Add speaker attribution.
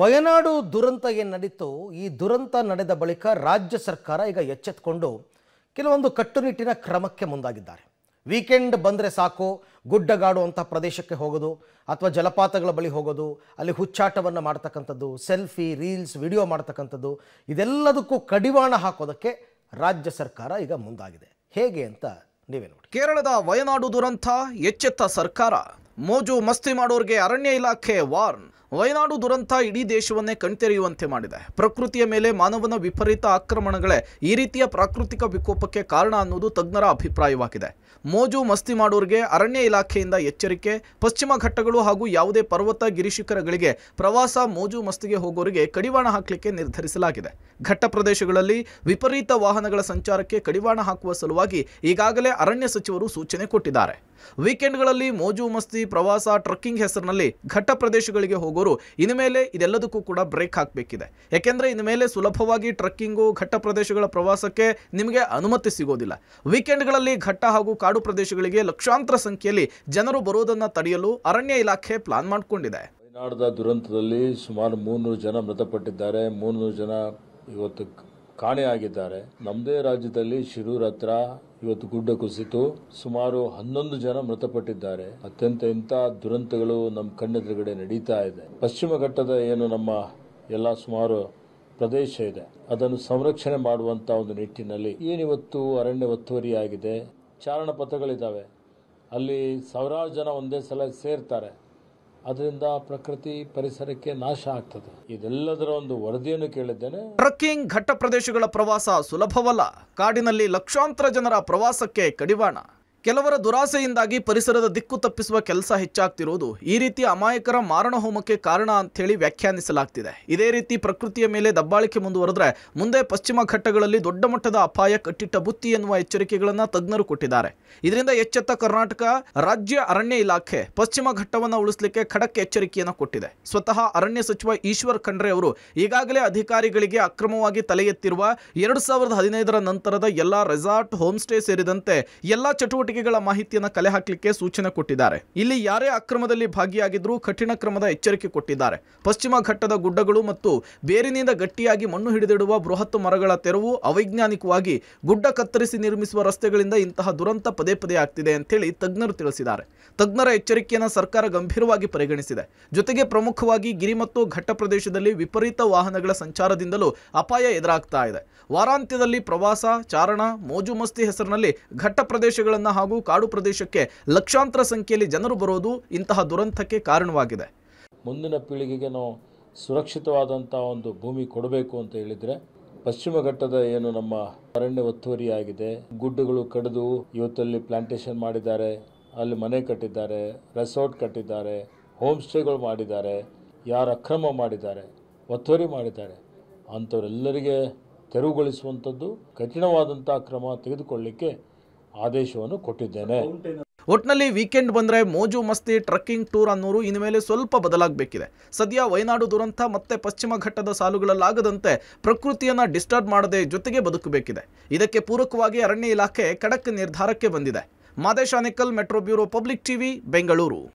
Speaker 1: ವಯನಾಡು ದುರಂತ ಏನು ನಡೀತು ಈ ದುರಂತ ನಡೆದ ಬಳಿಕ ರಾಜ್ಯ ಸರ್ಕಾರ ಈಗ ಎಚ್ಚೆತ್ಕೊಂಡು ಕೆಲವೊಂದು ಕಟ್ಟುನಿಟ್ಟಿನ ಕ್ರಮಕ್ಕೆ ಮುಂದಾಗಿದ್ದಾರೆ ವೀಕೆಂಡ್ ಬಂದರೆ ಸಾಕು ಗುಡ್ಡಗಾಡು ಅಂತ ಪ್ರದೇಶಕ್ಕೆ ಹೋಗೋದು ಅಥವಾ ಜಲಪಾತಗಳ ಬಳಿ ಹೋಗೋದು ಅಲ್ಲಿ ಹುಚ್ಚಾಟವನ್ನು ಮಾಡ್ತಕ್ಕಂಥದ್ದು ಸೆಲ್ಫಿ ರೀಲ್ಸ್ ವಿಡಿಯೋ ಮಾಡ್ತಕ್ಕಂಥದ್ದು ಇದೆಲ್ಲದಕ್ಕೂ ಕಡಿವಾಣ ಹಾಕೋದಕ್ಕೆ ರಾಜ್ಯ ಸರ್ಕಾರ ಈಗ ಮುಂದಾಗಿದೆ ಹೇಗೆ ಅಂತ ನೀವೇ ನೋಡಿ ಕೇರಳದ ವಯನಾಡು ದುರಂತ ಎಚ್ಚೆತ್ತ ಸರ್ಕಾರ ಮೋಜು ಮಸ್ತಿ ಮಾಡೋರಿಗೆ ಅರಣ್ಯ ಇಲಾಖೆ ವಾರ್ನ್ ವಯನಾಡು ದುರಂತ ಇಡೀ ದೇಶವನ್ನೇ ಕಣ್ತೆರೆಯುವಂತೆ ಮಾಡಿದೆ ಪ್ರಕೃತಿಯ ಮೇಲೆ ಮಾನವನ ವಿಪರೀತ ಆಕ್ರಮಣಗಳೇ ಈ ರೀತಿಯ ಪ್ರಾಕೃತಿಕ ವಿಕೋಪಕ್ಕೆ ಕಾರಣ ಅನ್ನೋದು ತಜ್ಞರ ಅಭಿಪ್ರಾಯವಾಗಿದೆ ಮೋಜು ಮಸ್ತಿ ಮಾಡೋರಿಗೆ ಅರಣ್ಯ ಇಲಾಖೆಯಿಂದ ಎಚ್ಚರಿಕೆ ಪಶ್ಚಿಮ ಘಟ್ಟಗಳು ಹಾಗೂ ಯಾವುದೇ ಪರ್ವತ ಗಿರಿಶಿಖರಗಳಿಗೆ ಪ್ರವಾಸ ಮೋಜು ಮಸ್ತಿಗೆ ಹೋಗೋರಿಗೆ ಕಡಿವಾಣ ಹಾಕಲಿಕ್ಕೆ ನಿರ್ಧರಿಸಲಾಗಿದೆ ಘಟ್ಟ ಪ್ರದೇಶಗಳಲ್ಲಿ ವಿಪರೀತ ವಾಹನಗಳ ಸಂಚಾರಕ್ಕೆ ಕಡಿವಾಣ ಹಾಕುವ ಸಲುವಾಗಿ ಈಗಾಗಲೇ ಅರಣ್ಯ ಸಚಿವರು ಸೂಚನೆ ಕೊಟ್ಟಿದ್ದಾರೆ ವೀಕೆಂಡ್ಗಳಲ್ಲಿ ಮೋಜು ಮಸ್ತಿ ಪ್ರವಾಸ ಟ್ರಕ್ಕಿಂಗ್ ಹೆಸರಿನಲ್ಲಿ ಘಟ್ಟ ಪ್ರದೇಶಗಳಿಗೆ ಹೋಗೋರು ಇನ್ನು ಮೇಲೆ ಇದೆಲ್ಲದಕ್ಕೂ ಕೂಡ ಬ್ರೇಕ್ ಹಾಕಬೇಕಿದೆ ಯಾಕೆಂದರೆ ಇನ್ನು ಮೇಲೆ ಸುಲಭವಾಗಿ ಟ್ರಕ್ಕಿಂಗು ಘಟ್ಟ ಪ್ರದೇಶಗಳ ಪ್ರವಾಸಕ್ಕೆ ನಿಮಗೆ ಅನುಮತಿ ಸಿಗೋದಿಲ್ಲ ವೀಕೆಂಡ್ಗಳಲ್ಲಿ ಘಟ್ಟ ಹಾಗೂ ಕಾಡು ಪ್ರದೇಶಗಳಿಗೆ ಲಕ್ಷಾಂತರ ಸಂಖ್ಯೆಯಲ್ಲಿ
Speaker 2: ಜನರು ಬರೋದನ್ನು ತಡೆಯಲು ಅರಣ್ಯ ಇಲಾಖೆ ಪ್ಲಾನ್ ಮಾಡಿಕೊಂಡಿದೆ ನಾಡದ ದುರಂತದಲ್ಲಿ ಸುಮಾರು ಮೂರ್ನೂರು ಜನ ಮೃತಪಟ್ಟಿದ್ದಾರೆ ಮೂರ್ನೂರು ಜನ ಇವತ್ತು ಕಾಣೆಯಾಗಿದ್ದಾರೆ ನಮ್ಮದೇ ರಾಜ್ಯದಲ್ಲಿ ಶಿರೂರ್ ಇವತ್ತು ಗುಡ್ಡ ಕುಸಿತು ಸುಮಾರು ಹನ್ನೊಂದು ಜನ ಮೃತಪಟ್ಟಿದ್ದಾರೆ ಅತ್ಯಂತ ಇಂಥ ದುರಂತಗಳು ನಮ್ಮ ಕಣ್ಣೆದುರುಗಡೆ ನಡೀತಾ ಇದೆ ಪಶ್ಚಿಮ ಘಟ್ಟದ ಏನು ನಮ್ಮ ಎಲ್ಲ ಸುಮಾರು ಪ್ರದೇಶ ಇದೆ ಅದನ್ನು ಸಂರಕ್ಷಣೆ ಮಾಡುವಂತ ಒಂದು ನಿಟ್ಟಿನಲ್ಲಿ ಏನಿವತ್ತು ಅರಣ್ಯ ಒತ್ತುವರಿ ಆಗಿದೆ ಚಾರಣ ಪಥಗಳಿದ್ದಾವೆ ಅಲ್ಲಿ ಸಾವಿರಾರು ಜನ ಒಂದೇ ಸಲ ಸೇರ್ತಾರೆ ಅದರಿಂದ ಪ್ರಕೃತಿ ಪರಿಸರಕ್ಕೆ ನಾಶ ಆಗ್ತದೆ ಇದೆಲ್ಲದರ ಒಂದು ವರದಿಯನ್ನು ಕೇಳಿದ್ದೇನೆ
Speaker 1: ಟ್ರಕ್ಕಿಂಗ್ ಘಟ್ಟ ಪ್ರದೇಶಗಳ ಪ್ರವಾಸ ಸುಲಭವಲ್ಲ ಕಾಡಿನಲ್ಲಿ ಲಕ್ಷಾಂತರ ಜನರ ಪ್ರವಾಸಕ್ಕೆ ಕಡಿವಾಣ ಕೆಲವರ ದುರಾಸೆಯಿಂದಾಗಿ ಪರಿಸರದ ದಿಕ್ಕು ತಪ್ಪಿಸುವ ಕೆಲಸ ಹೆಚ್ಚಾಗ್ತಿರುವುದು ಈ ರೀತಿ ಅಮಾಯಕರ ಮಾರಣ ಹೋಮಕ್ಕೆ ಕಾರಣ ಅಂಥೇಳಿ ವ್ಯಾಖ್ಯಾನಿಸಲಾಗ್ತಿದೆ ಇದೇ ರೀತಿ ಪ್ರಕೃತಿಯ ಮೇಲೆ ದಬ್ಬಾಳಿಕೆ ಮುಂದುವರೆದ್ರೆ ಮುಂದೆ ಪಶ್ಚಿಮ ಘಟ್ಟಗಳಲ್ಲಿ ದೊಡ್ಡ ಮಟ್ಟದ ಅಪಾಯ ಕಟ್ಟಿಟ್ಟ ಬುತ್ತಿ ಎನ್ನುವ ಎಚ್ಚರಿಕೆಗಳನ್ನು ತಜ್ಞರು ಕೊಟ್ಟಿದ್ದಾರೆ ಇದರಿಂದ ಎಚ್ಚೆತ್ತ ಕರ್ನಾಟಕ ರಾಜ್ಯ ಅರಣ್ಯ ಇಲಾಖೆ ಪಶ್ಚಿಮ ಘಟ್ಟವನ್ನು ಉಳಿಸಲಿಕ್ಕೆ ಖಡಕ್ ಎಚ್ಚರಿಕೆಯನ್ನು ಕೊಟ್ಟಿದೆ ಸ್ವತಃ ಅರಣ್ಯ ಸಚಿವ ಈಶ್ವರ್ ಖಂಡ್ರೆ ಅವರು ಈಗಾಗಲೇ ಅಧಿಕಾರಿಗಳಿಗೆ ಅಕ್ರಮವಾಗಿ ತಲೆ ಎತ್ತಿರುವ ಎರಡು ಸಾವಿರದ ಹದಿನೈದರ ನಂತರದ ಎಲ್ಲ ರೆಸಾರ್ಟ್ ಹೋಮ್ ಸ್ಟೇ ಸೇರಿದಂತೆ ಎಲ್ಲಾ ಚಟುವಟಿಕೆ ಸಾರಿಗೆಗಳ ಮಾಹಿತಿಯನ್ನು ಕಲೆ ಹಾಕಲಿಕ್ಕೆ ಸೂಚನೆ ಕೊಟ್ಟಿದ್ದಾರೆ ಇಲ್ಲಿ ಯಾರೇ ಅಕ್ರಮದಲ್ಲಿ ಭಾಗಿಯಾಗಿದ್ರೂ ಕಠಿಣ ಕ್ರಮದ ಎಚ್ಚರಿಕೆ ಕೊಟ್ಟಿದ್ದಾರೆ ಪಶ್ಚಿಮ ಘಟ್ಟದ ಗುಡ್ಡಗಳು ಮತ್ತು ಬೇರಿನಿಂದ ಗಟ್ಟಿಯಾಗಿ ಮಣ್ಣು ಹಿಡಿದಿಡುವ ಬೃಹತ್ ಮರಗಳ ತೆರವು ಅವೈಜ್ಞಾನಿಕವಾಗಿ ಗುಡ್ಡ ಕತ್ತರಿಸಿ ನಿರ್ಮಿಸುವ ರಸ್ತೆಗಳಿಂದ ಇಂತಹ ದುರಂತ ಪದೇ ಪದೇ ಆಗ್ತಿದೆ ಅಂತ ಹೇಳಿ ತಜ್ಞರು ತಿಳಿಸಿದ್ದಾರೆ ತಜ್ಞರ ಎಚ್ಚರಿಕೆಯನ್ನು ಸರ್ಕಾರ ಗಂಭೀರವಾಗಿ ಪರಿಗಣಿಸಿದೆ ಜೊತೆಗೆ ಪ್ರಮುಖವಾಗಿ ಗಿರಿ ಮತ್ತು ಘಟ್ಟ ಪ್ರದೇಶದಲ್ಲಿ ವಿಪರೀತ ವಾಹನಗಳ ಸಂಚಾರದಿಂದಲೂ ಅಪಾಯ ಎದುರಾಗ್ತಾ ಇದೆ ವಾರಾಂತ್ಯದಲ್ಲಿ ಪ್ರವಾಸ ಚಾರಣ ಮೋಜು ಮಸ್ತಿ ಹೆಸರಿನಲ್ಲಿ ಘಟ್ಟ ಪ್ರದೇಶಗಳನ್ನು ಹಾಗೂ ಕಾಡು ಪ್ರದೇಶಕ್ಕೆ ಲಕ್ಷಾಂತರ
Speaker 2: ಸಂಖ್ಯೆಯಲ್ಲಿ ಜನರು ಬರೋದು ಇಂತಹ ದುರಂತಕ್ಕೆ ಕಾರಣವಾಗಿದೆ ಮುಂದಿನ ಪೀಳಿಗೆಗೆ ನಾವು ಸುರಕ್ಷಿತವಾದಂಥ ಒಂದು ಭೂಮಿ ಕೊಡಬೇಕು ಅಂತ ಹೇಳಿದರೆ ಪಶ್ಚಿಮ ಘಟ್ಟದ ಏನು ನಮ್ಮ ಅರಣ್ಯ ಒತ್ತುವರಿಯಾಗಿದೆ ಆಗಿದೆ ಗುಡ್ಡಗಳು ಕಡಿದು ಇವತ್ತಲ್ಲಿ ಪ್ಲಾಂಟೇಶನ್ ಮಾಡಿದ್ದಾರೆ ಅಲ್ಲಿ ಮನೆ ಕಟ್ಟಿದ್ದಾರೆ ರೆಸಾರ್ಟ್ ಕಟ್ಟಿದ್ದಾರೆ ಹೋಮ್ ಸ್ಟೇಗಳು ಮಾಡಿದ್ದಾರೆ ಯಾರು ಅಕ್ರಮ ಮಾಡಿದ್ದಾರೆ ಒತ್ತುವರಿ ಮಾಡಿದ್ದಾರೆ ಅಂಥವರೆಲ್ಲರಿಗೆ ತೆರವುಗೊಳಿಸುವಂಥದ್ದು ಕಠಿಣವಾದಂಥ ಕ್ರಮ ತೆಗೆದುಕೊಳ್ಳಲಿಕ್ಕೆ ಆದೇಶವನ್ನು ಕೊಟ್ಟಿದ್ದೇನೆ ಒಟ್ನಲ್ಲಿ ವೀಕೆಂಡ್
Speaker 1: ಬಂದರೆ ಮೋಜು ಮಸ್ತಿ ಟ್ರಕ್ಕಿಂಗ್ ಟೂರ್ ಅನ್ನೋರು ಇನ್ಮೇಲೆ ಸ್ವಲ್ಪ ಬದಲಾಗಬೇಕಿದೆ ಸದ್ಯ ವಯನಾಡು ದುರಂತ ಮತ್ತೆ ಪಶ್ಚಿಮ ಘಟ್ಟದ ಸಾಲುಗಳಲ್ಲಾಗದಂತೆ ಪ್ರಕೃತಿಯನ್ನು ಡಿಸ್ಟರ್ಬ್ ಮಾಡದೆ ಜೊತೆಗೆ ಬದುಕಬೇಕಿದೆ ಇದಕ್ಕೆ ಪೂರಕವಾಗಿ ಅರಣ್ಯ ಇಲಾಖೆ ಖಡಕ್ ನಿರ್ಧಾರಕ್ಕೆ ಬಂದಿದೆ Madesha Anekal metro bureau public TV Bengaluru